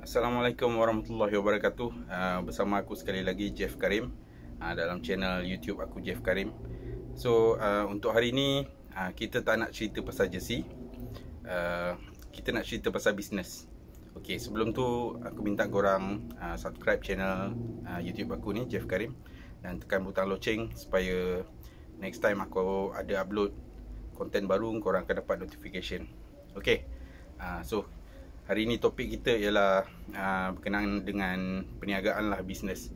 Assalamualaikum warahmatullahi wabarakatuh ah, Bersama aku sekali lagi Jeff Karim ah, Dalam channel YouTube aku Jeff Karim So ah, untuk hari ni Kita tak nak cerita pasal jersey Kita nak cerita pasal bisnes Okay sebelum tu aku minta korang Subscribe channel YouTube aku ni Jeff Karim Dan tekan butang loceng Supaya next time aku ada upload Konten baru korang akan dapat notification Okay So Hari ini topik kita ialah aa, ah, berkenaan dengan perniagaan lah bisnes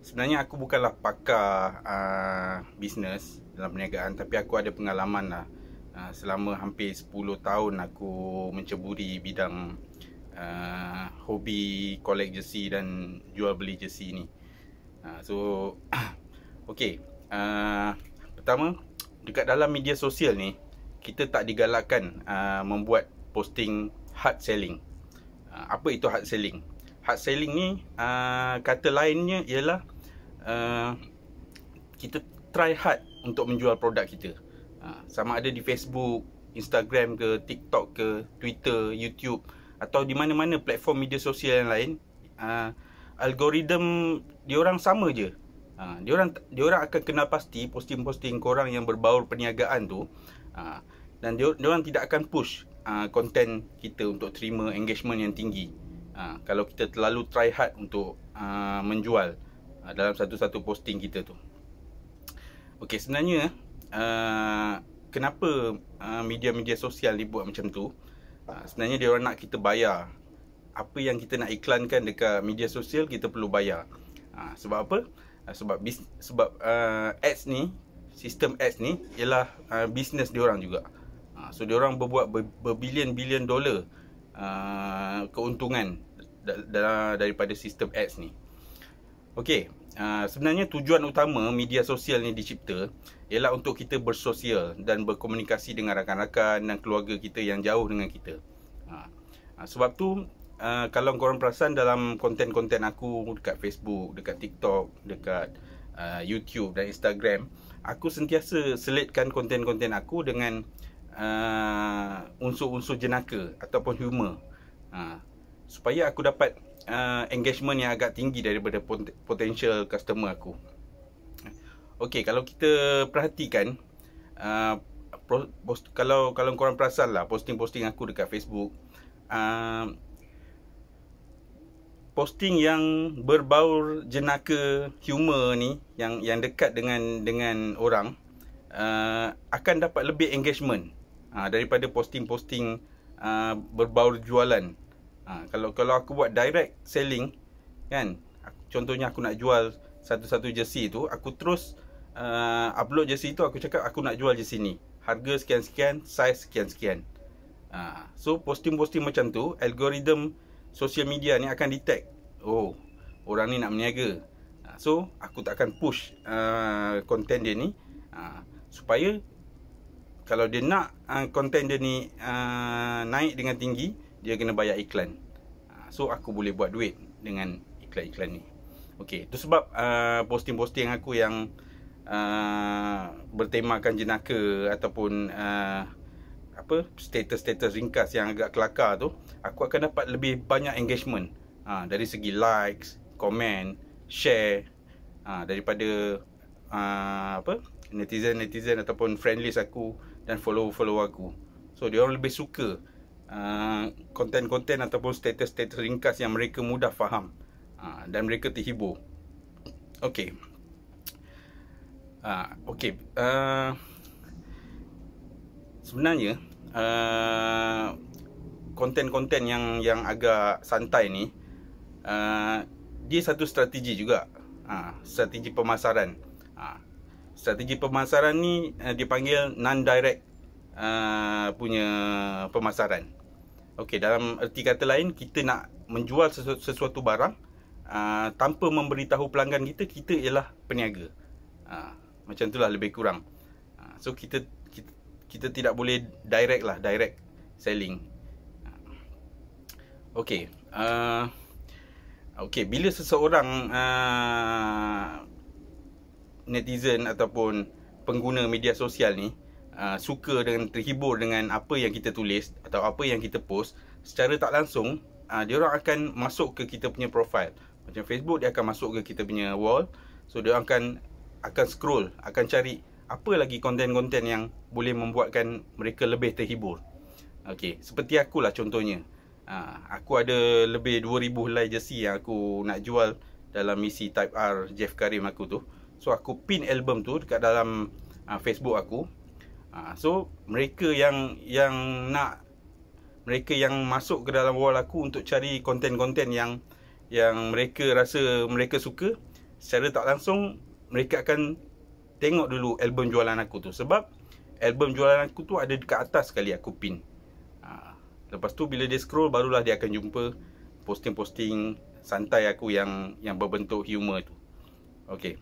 Sebenarnya aku bukanlah pakar ah, bisnes dalam perniagaan Tapi aku ada pengalaman lah aa, ah, Selama hampir 10 tahun aku menceburi bidang aa, hobi collect jersey dan jual beli jersey ni aa, So, okay aa, Pertama, dekat dalam media sosial ni Kita tak digalakkan aa, membuat posting hard selling Ah, apa itu hard selling? Hard selling ni uh, kata lainnya ialah uh, kita try hard untuk menjual produk kita. Uh, sama ada di Facebook, Instagram ke, TikTok ke, Twitter, YouTube atau di mana-mana platform media sosial yang lain, uh, algoritm orang sama je. Uh, diorang orang akan kenal pasti posting-posting korang yang berbau perniagaan tu uh, dan orang tidak akan push konten uh, kita untuk terima engagement yang tinggi. Uh, kalau kita terlalu try hard untuk uh, menjual uh, dalam satu-satu posting kita tu. Okey, sebenarnya uh, kenapa uh, media-media sosial ni buat macam tu? Uh, sebenarnya dia orang nak kita bayar. Apa yang kita nak iklankan dekat media sosial kita perlu bayar. Uh, sebab apa? Uh, sebab sebab uh, ads ni, sistem ads ni ialah uh, bisnes dia orang juga. Ah, so dia orang berbuat berbilion-bilion dolar uh, ah, keuntungan daripada sistem ads ni. Okey, uh, sebenarnya tujuan utama media sosial ni dicipta ialah untuk kita bersosial dan berkomunikasi dengan rakan-rakan dan keluarga kita yang jauh dengan kita. Uh, sebab tu uh, kalau korang perasan dalam konten-konten aku dekat Facebook, dekat TikTok, dekat uh, YouTube dan Instagram, aku sentiasa selitkan konten-konten aku dengan uh, uh, unsur-unsur jenaka ataupun humor uh, supaya aku dapat uh, engagement yang agak tinggi daripada pot- potential customer aku. Okey, kalau kita perhatikan uh, post, kalau kalau korang perasan lah posting-posting aku dekat Facebook uh, posting yang berbaur jenaka humor ni yang yang dekat dengan dengan orang uh, akan dapat lebih engagement ha, daripada posting-posting uh, berbaur jualan. Ha, kalau kalau aku buat direct selling kan contohnya aku nak jual satu-satu jersey tu aku terus uh, upload jersey tu aku cakap aku nak jual jersey ni harga sekian-sekian size sekian-sekian ha, so posting-posting macam tu algoritma social media ni akan detect oh orang ni nak berniaga so aku tak akan push uh, content dia ni ha, supaya kalau dia nak konten ah, uh, dia ni uh, naik dengan tinggi dia kena bayar iklan uh, so aku boleh buat duit dengan iklan-iklan ni Okey, tu sebab posting-posting uh, aku yang uh, bertemakan jenaka ataupun uh, apa status-status ringkas yang agak kelakar tu aku akan dapat lebih banyak engagement uh, dari segi likes, komen, share uh, daripada uh, apa netizen-netizen ataupun friend list aku dan follow-follow aku. So dia orang lebih suka konten-konten uh, ataupun status-status ringkas yang mereka mudah faham uh, dan mereka terhibur. Okay. Uh, okay. Uh, sebenarnya konten-konten uh, yang yang agak santai ni uh, dia satu strategi juga. Uh, strategi pemasaran. Uh, strategi pemasaran ni uh, dipanggil non-direct uh, punya pemasaran. Okey, dalam erti kata lain, kita nak menjual sesuatu, sesuatu barang uh, tanpa memberitahu pelanggan kita, kita ialah peniaga. Uh, macam itulah lebih kurang. Uh, so, kita, kita kita tidak boleh direct lah, direct selling. Ah, okey, uh, okay, bila seseorang... Uh, netizen ataupun pengguna media sosial ni uh, suka dengan terhibur dengan apa yang kita tulis atau apa yang kita post secara tak langsung uh, dia orang akan masuk ke kita punya profile macam Facebook dia akan masuk ke kita punya wall so dia akan akan scroll akan cari apa lagi konten-konten yang boleh membuatkan mereka lebih terhibur okey seperti akulah contohnya uh, aku ada lebih 2000 helai jersey yang aku nak jual dalam misi type R Jeff Karim aku tu So aku pin album tu dekat dalam uh, Facebook aku. Uh, so mereka yang yang nak mereka yang masuk ke dalam wall aku untuk cari konten-konten yang yang mereka rasa mereka suka secara tak langsung mereka akan tengok dulu album jualan aku tu sebab album jualan aku tu ada dekat atas sekali aku pin. Ha. Lepas tu bila dia scroll barulah dia akan jumpa posting-posting santai aku yang yang berbentuk humor tu. Okay.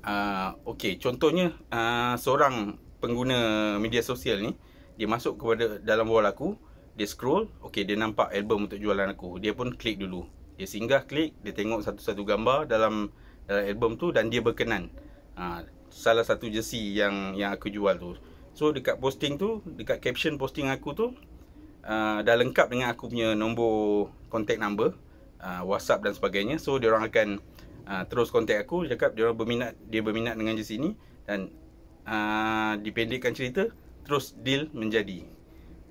Ah, okay, contohnya uh, seorang pengguna media sosial ni dia masuk kepada dalam wall aku, dia scroll, okay, dia nampak album untuk jualan aku. Dia pun klik dulu. Dia singgah klik, dia tengok satu-satu gambar dalam, dalam eh, album tu dan dia berkenan. Uh, salah satu jersey yang yang aku jual tu. So dekat posting tu, dekat caption posting aku tu uh, dah lengkap dengan aku punya nombor contact number, uh, WhatsApp dan sebagainya. So dia orang akan uh, terus kontak aku cakap dia berminat dia berminat dengan jenis ini dan uh, dipendekkan cerita terus deal menjadi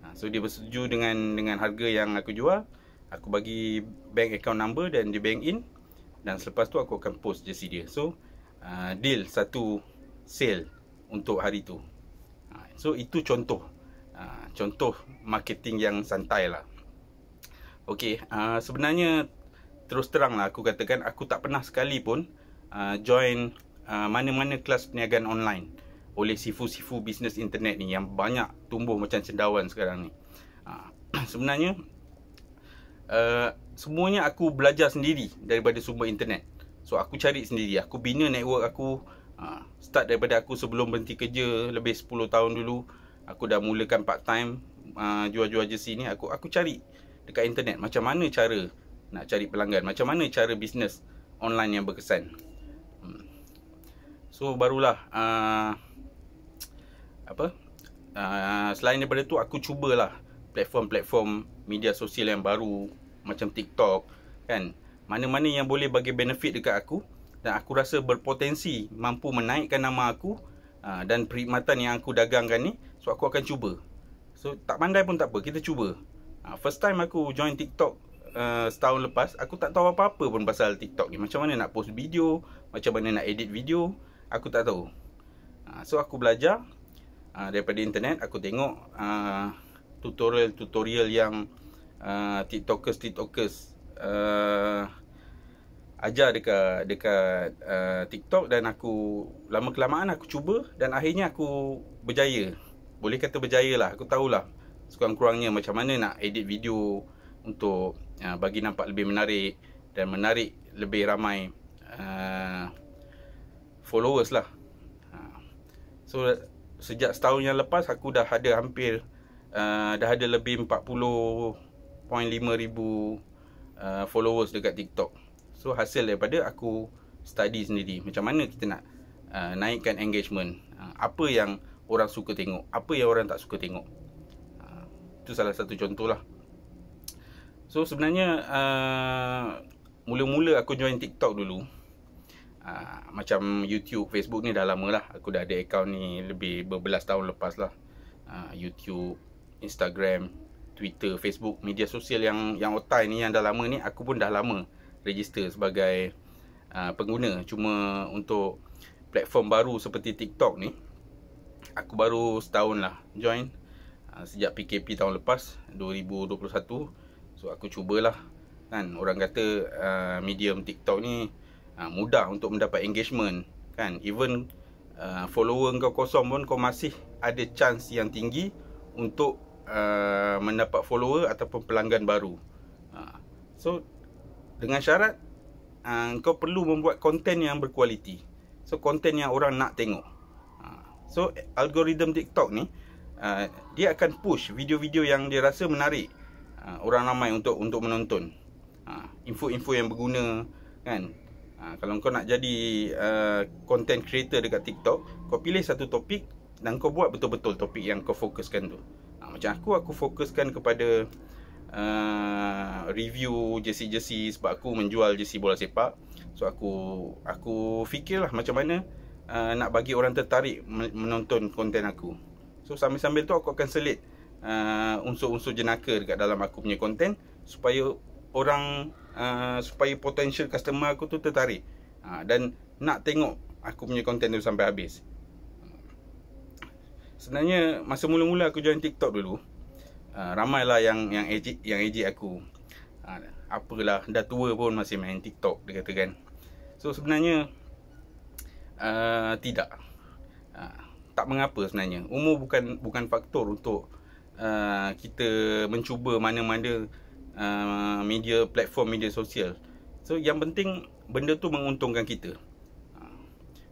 uh, so dia bersetuju dengan dengan harga yang aku jual aku bagi bank account number dan dia bank in dan selepas tu aku akan post jersey dia so uh, deal satu sale untuk hari tu So itu contoh uh, Contoh marketing yang santai lah Okay uh, Sebenarnya terus terang lah aku katakan aku tak pernah sekali pun uh, join uh, mana-mana uh, kelas perniagaan online oleh sifu-sifu bisnes internet ni yang banyak tumbuh macam cendawan sekarang ni. Uh, sebenarnya uh, semuanya aku belajar sendiri daripada sumber internet. So aku cari sendiri, aku bina network aku uh, start daripada aku sebelum berhenti kerja lebih 10 tahun dulu aku dah mulakan part time uh, jual-jual je sini aku aku cari dekat internet macam mana cara nak cari pelanggan macam mana cara bisnes online yang berkesan hmm. so barulah uh, apa uh, selain daripada tu aku cubalah platform-platform media sosial yang baru macam TikTok kan mana-mana yang boleh bagi benefit dekat aku dan aku rasa berpotensi mampu menaikkan nama aku uh, dan perkhidmatan yang aku dagangkan ni so aku akan cuba so tak pandai pun tak apa kita cuba uh, first time aku join TikTok Uh, setahun lepas aku tak tahu apa-apa pun pasal TikTok ni macam mana nak post video macam mana nak edit video aku tak tahu uh, so aku belajar uh, daripada internet aku tengok tutorial-tutorial yang TikTokers TikTokers ajar dekat dekat TikTok dan aku lama kelamaan aku cuba dan akhirnya aku berjaya boleh kata berjaya lah aku tahulah sekurang-kurangnya macam mana nak edit video untuk Ah, bagi nampak lebih menarik dan menarik lebih ramai uh, followers lah. Ah, so sejak setahun yang lepas aku dah ada hampir uh, dah ada lebih 40.5 ribu uh, followers dekat TikTok. So hasil daripada aku study sendiri macam mana kita nak uh, naikkan engagement. Uh, apa yang orang suka tengok, apa yang orang tak suka tengok. Uh, itu salah satu contohlah. lah. So sebenarnya uh, Mula-mula aku join TikTok dulu uh, Macam YouTube, Facebook ni dah lama lah Aku dah ada account ni lebih berbelas tahun lepas lah uh, YouTube, Instagram, Twitter, Facebook Media sosial yang yang otai ni yang dah lama ni Aku pun dah lama register sebagai uh, pengguna Cuma untuk platform baru seperti TikTok ni Aku baru setahun lah join uh, Sejak PKP tahun lepas 2021 So aku cubalah kan orang kata uh, medium TikTok ni uh, mudah untuk mendapat engagement kan even uh, follower kau kosong pun kau masih ada chance yang tinggi untuk uh, mendapat follower ataupun pelanggan baru. Uh, so dengan syarat uh, kau perlu membuat konten yang berkualiti. So konten yang orang nak tengok. Uh, so algoritma TikTok ni uh, dia akan push video-video yang dia rasa menarik Ah, orang ramai untuk untuk menonton ah, info-info yang berguna kan ah, kalau kau nak jadi content creator dekat TikTok kau pilih satu topik dan kau buat betul-betul topik yang kau fokuskan tu macam aku aku fokuskan kepada review jersey-jersey sebab aku menjual jersey bola sepak so aku aku fikirlah macam mana nak bagi orang tertarik menonton konten aku so sambil-sambil tu aku akan selit uh, unsur-unsur jenaka dekat dalam aku punya content supaya orang uh, supaya potential customer aku tu tertarik uh, dan nak tengok aku punya content tu sampai habis. Sebenarnya masa mula-mula aku join TikTok dulu uh, ramailah yang yang ejik yang ejik aku. Uh, apalah dah tua pun masih main TikTok dia kata kan. So sebenarnya uh, tidak. Uh, tak mengapa sebenarnya. Umur bukan bukan faktor untuk uh, kita mencuba mana-mana uh, media platform media sosial. So yang penting benda tu menguntungkan kita. Uh,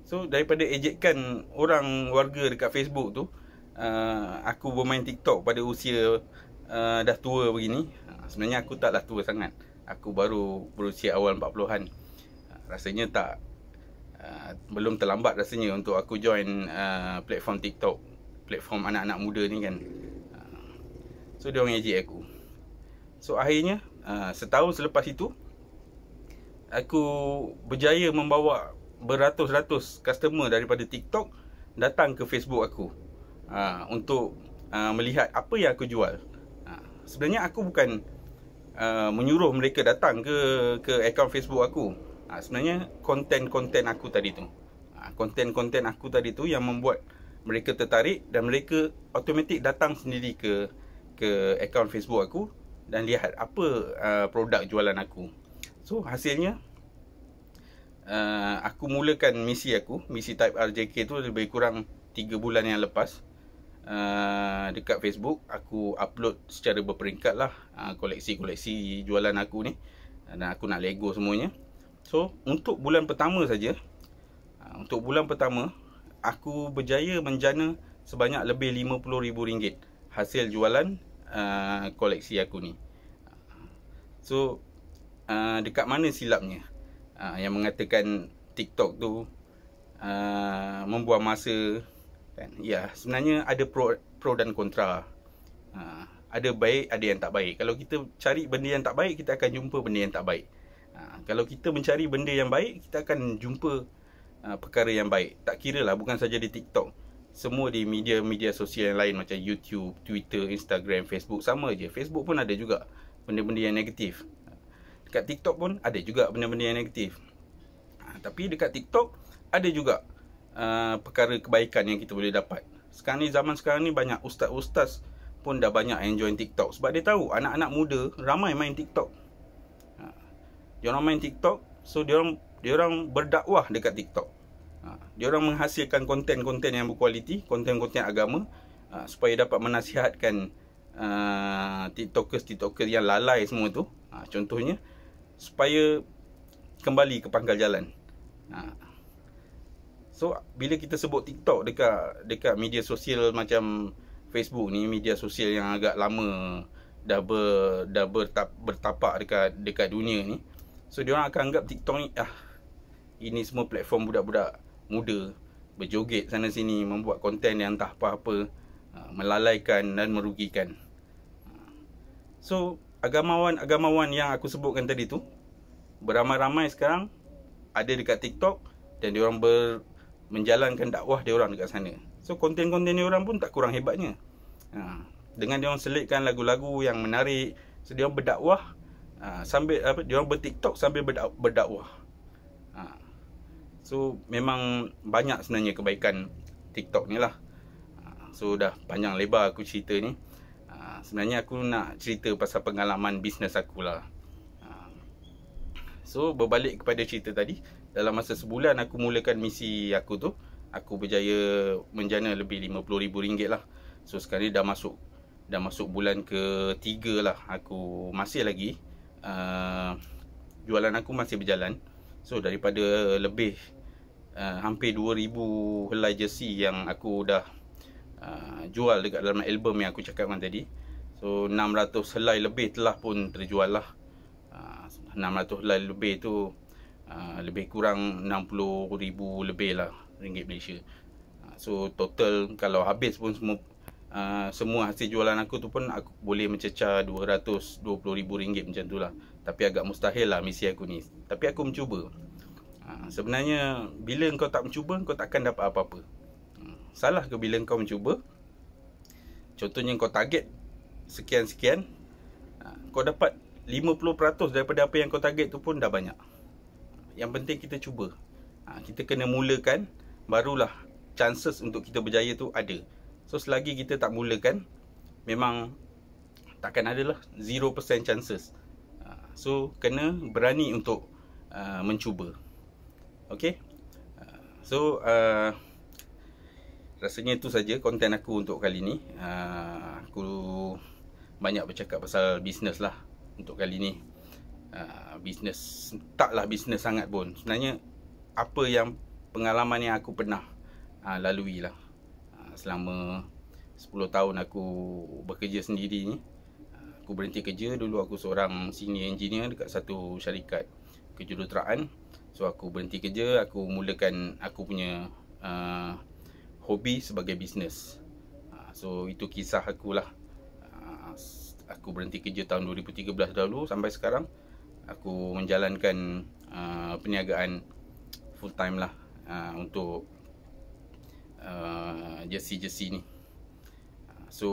so daripada ejekkan orang warga dekat Facebook tu, uh, aku bermain TikTok pada usia uh, dah tua begini. Uh, sebenarnya aku taklah tua sangat. Aku baru berusia awal 40-an. Uh, rasanya tak uh, belum terlambat rasanya untuk aku join uh, platform TikTok, platform anak-anak muda ni kan. So dia orang ejek aku So akhirnya uh, setahun selepas itu Aku berjaya membawa beratus-ratus customer daripada TikTok Datang ke Facebook aku uh, Untuk uh, melihat apa yang aku jual uh, Sebenarnya aku bukan uh, menyuruh mereka datang ke ke akaun Facebook aku uh, Sebenarnya konten-konten aku tadi tu Konten-konten uh, aku tadi tu yang membuat mereka tertarik Dan mereka automatik datang sendiri ke ke akaun Facebook aku dan lihat apa uh, produk jualan aku. So hasilnya uh, aku mulakan misi aku, misi type RJK tu lebih kurang 3 bulan yang lepas. Uh, dekat Facebook aku upload secara berperingkat lah uh, koleksi-koleksi uh, jualan aku ni uh, dan aku nak lego semuanya so untuk bulan pertama saja uh, untuk bulan pertama aku berjaya menjana sebanyak lebih RM50,000 hasil jualan uh, koleksi aku ni. So uh, dekat mana silapnya? Uh, yang mengatakan TikTok tu uh, membuang masa kan. Ya, yeah, sebenarnya ada pro pro dan kontra. Uh, ada baik, ada yang tak baik. Kalau kita cari benda yang tak baik, kita akan jumpa benda yang tak baik. Uh, kalau kita mencari benda yang baik, kita akan jumpa uh, perkara yang baik. Tak kira lah bukan saja di TikTok semua di media-media sosial yang lain macam YouTube, Twitter, Instagram, Facebook sama je. Facebook pun ada juga benda-benda yang negatif. Dekat TikTok pun ada juga benda-benda yang negatif. Ha, tapi dekat TikTok ada juga uh, perkara kebaikan yang kita boleh dapat. Sekarang ni zaman sekarang ni banyak ustaz-ustaz pun dah banyak yang join TikTok sebab dia tahu anak-anak muda ramai main TikTok. Ha. Dia orang main TikTok, so dia orang dia orang berdakwah dekat TikTok orang menghasilkan konten-konten yang berkualiti, konten-konten agama uh, supaya dapat menasihatkan uh, TikTokers-TikTokers yang lalai semua tu. Uh, contohnya supaya kembali ke pangkal jalan. Uh. So bila kita sebut TikTok dekat dekat media sosial macam Facebook ni, media sosial yang agak lama dah ber, dah bertap, bertapak dekat dekat dunia ni. So dia orang akan anggap TikTok ni ah ini semua platform budak-budak muda berjoget sana sini membuat konten yang tak apa-apa ha, melalaikan dan merugikan. So, agamawan-agamawan yang aku sebutkan tadi tu beramai-ramai sekarang ada dekat TikTok dan dia orang ber menjalankan dakwah dia orang dekat sana. So, konten-konten dia orang pun tak kurang hebatnya. Ha, dengan dia orang selitkan lagu-lagu yang menarik, so dia orang berdakwah ha, sambil apa dia orang ber TikTok sambil berdakwah. Berdakwah. So memang banyak sebenarnya kebaikan TikTok ni lah So dah panjang lebar aku cerita ni ah, Sebenarnya aku nak cerita pasal pengalaman bisnes aku lah ah, So berbalik kepada cerita tadi Dalam masa sebulan aku mulakan misi aku tu Aku berjaya menjana lebih RM50,000 lah So sekarang ni dah masuk Dah masuk bulan ketiga lah Aku masih lagi uh, Jualan aku masih berjalan So daripada lebih uh, hampir 2000 helai jersey yang aku dah uh, jual dekat dalam album yang aku cakap kan tadi. So 600 helai lebih telah pun terjual lah. Uh, ah, 600 helai lebih tu uh, lebih kurang 60000 lebih lah ringgit Malaysia. Uh, so total kalau habis pun semua uh, semua hasil jualan aku tu pun aku boleh mencecah 220000 ringgit macam tu lah. Tapi agak mustahil lah misi aku ni. Tapi aku mencuba. Uh, Ha, sebenarnya bila kau tak mencuba kau takkan dapat apa-apa ha, Salah ke bila kau mencuba Contohnya kau target sekian-sekian ha, Kau dapat 50% daripada apa yang kau target tu pun dah banyak Yang penting kita cuba Kita kena mulakan Barulah chances untuk kita berjaya tu ada So selagi kita tak mulakan Memang takkan ada adalah 0% chances So kena berani untuk uh, Mencuba Okay uh, So uh, Rasanya itu saja konten aku untuk kali ni uh, Aku Banyak bercakap pasal bisnes lah Untuk kali ni uh, Bisnes Taklah bisnes sangat pun Sebenarnya Apa yang Pengalaman yang aku pernah uh, Lalui lah uh, Selama 10 tahun aku Bekerja sendiri ni uh, Aku berhenti kerja Dulu aku seorang senior engineer Dekat satu syarikat Kejuruteraan So aku berhenti kerja, aku mulakan aku punya uh, hobi sebagai bisnes. Uh, so itu kisah aku lah. Uh, aku berhenti kerja tahun 2013 dahulu sampai sekarang aku menjalankan uh, perniagaan full time lah uh, untuk uh, jersey-jersey uh, ni. So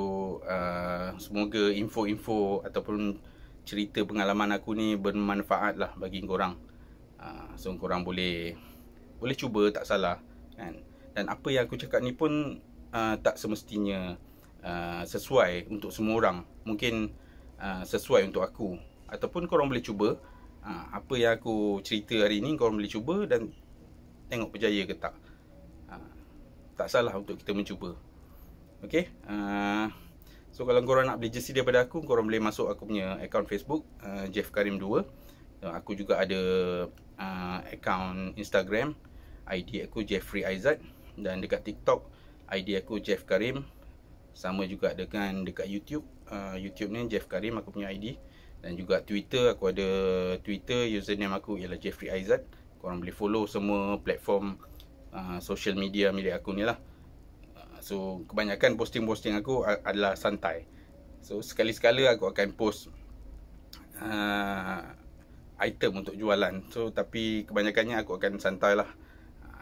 uh, semoga info-info ataupun cerita pengalaman aku ni bermanfaat lah bagi korang. Ha, so korang boleh Boleh cuba tak salah kan? Dan apa yang aku cakap ni pun uh, Tak semestinya uh, Sesuai untuk semua orang Mungkin uh, sesuai untuk aku Ataupun korang boleh cuba uh, Apa yang aku cerita hari ni Korang boleh cuba dan Tengok berjaya ke tak uh, Tak salah untuk kita mencuba Okay uh, So kalau korang nak beli jersey daripada aku Korang boleh masuk aku punya account Facebook uh, Jeff Karim 2 Aku juga ada uh, account Instagram ID aku Jeffrey Aizat dan dekat TikTok ID aku Jeff Karim sama juga dengan dekat YouTube uh, YouTube ni Jeff Karim aku punya ID dan juga Twitter aku ada Twitter username aku ialah Jeffrey Aizat korang boleh follow semua platform uh, social media milik aku ni lah uh, So kebanyakan posting-posting aku adalah santai So sekali-sekala aku akan post uh, item untuk jualan so tapi kebanyakannya aku akan santai lah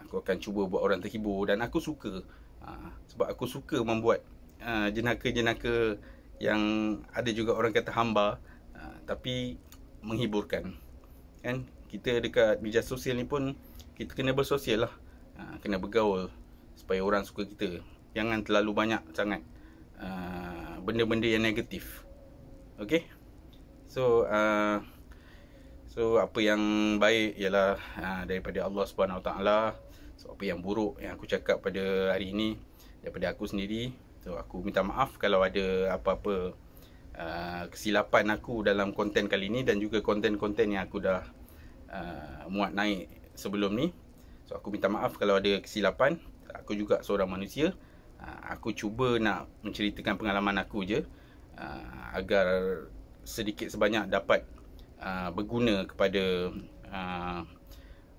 aku akan cuba buat orang terhibur dan aku suka ah, sebab aku suka membuat ah, jenaka-jenaka yang ada juga orang kata hamba ah, tapi menghiburkan kan kita dekat media sosial ni pun kita kena bersosial lah kena bergaul supaya orang suka kita jangan terlalu banyak sangat benda-benda yang negatif Okay So uh, So apa yang baik ialah ha, daripada Allah Subhanahu Taala. So apa yang buruk yang aku cakap pada hari ini Daripada aku sendiri So aku minta maaf kalau ada apa-apa uh, kesilapan aku dalam konten kali ini Dan juga konten-konten yang aku dah uh, muat naik sebelum ni So aku minta maaf kalau ada kesilapan Aku juga seorang manusia uh, Aku cuba nak menceritakan pengalaman aku je uh, Agar sedikit sebanyak dapat uh, berguna kepada uh,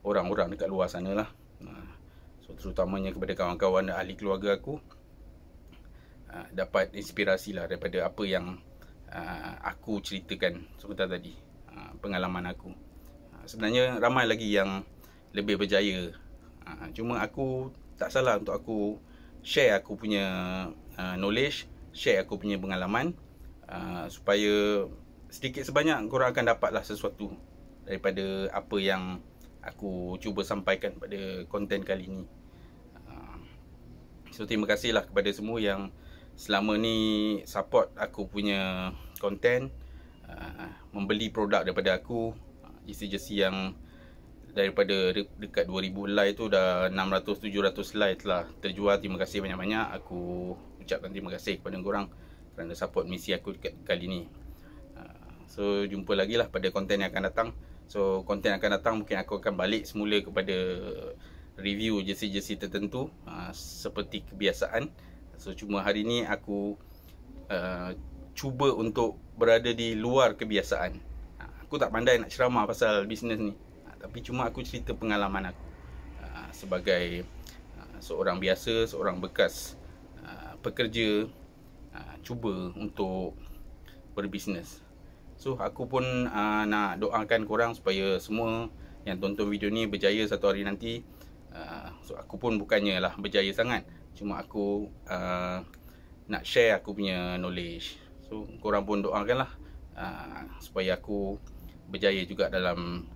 orang-orang dekat luar sana lah. Uh, terutamanya kepada kawan-kawan dan ahli keluarga aku uh, dapat inspirasi lah daripada apa yang uh, aku ceritakan sebentar tadi uh, pengalaman aku. Uh, sebenarnya ramai lagi yang lebih berjaya. Uh, cuma aku tak salah untuk aku share aku punya uh, knowledge, share aku punya pengalaman uh, supaya sedikit sebanyak korang akan dapatlah sesuatu daripada apa yang aku cuba sampaikan pada konten kali ni. Ah. So terima kasihlah kepada semua yang selama ni support aku punya konten, ah, membeli produk daripada aku, isi jersey yang daripada dekat 2000 like tu dah 600 700 like telah terjual. Terima kasih banyak-banyak. Aku ucapkan terima kasih kepada korang kerana support misi aku dekat kali ni. So jumpa lagi lah pada konten yang akan datang So konten akan datang mungkin aku akan balik semula kepada review jersey-jersey tertentu uh, Seperti kebiasaan So cuma hari ni aku uh, cuba untuk berada di luar kebiasaan ha, Aku tak pandai nak ceramah pasal bisnes ni ha, Tapi cuma aku cerita pengalaman aku Sebagai seorang biasa, seorang bekas pekerja Cuba untuk berbisnes So aku pun uh, nak doakan korang supaya semua yang tonton video ni berjaya satu hari nanti uh, So aku pun bukannya lah berjaya sangat Cuma aku uh, nak share aku punya knowledge So korang pun doakan lah uh, Supaya aku berjaya juga dalam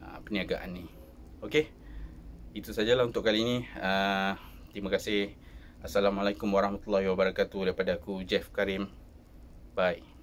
uh, perniagaan ni Okay Itu sajalah untuk kali ni uh, Terima kasih Assalamualaikum warahmatullahi wabarakatuh Daripada aku Jeff Karim Bye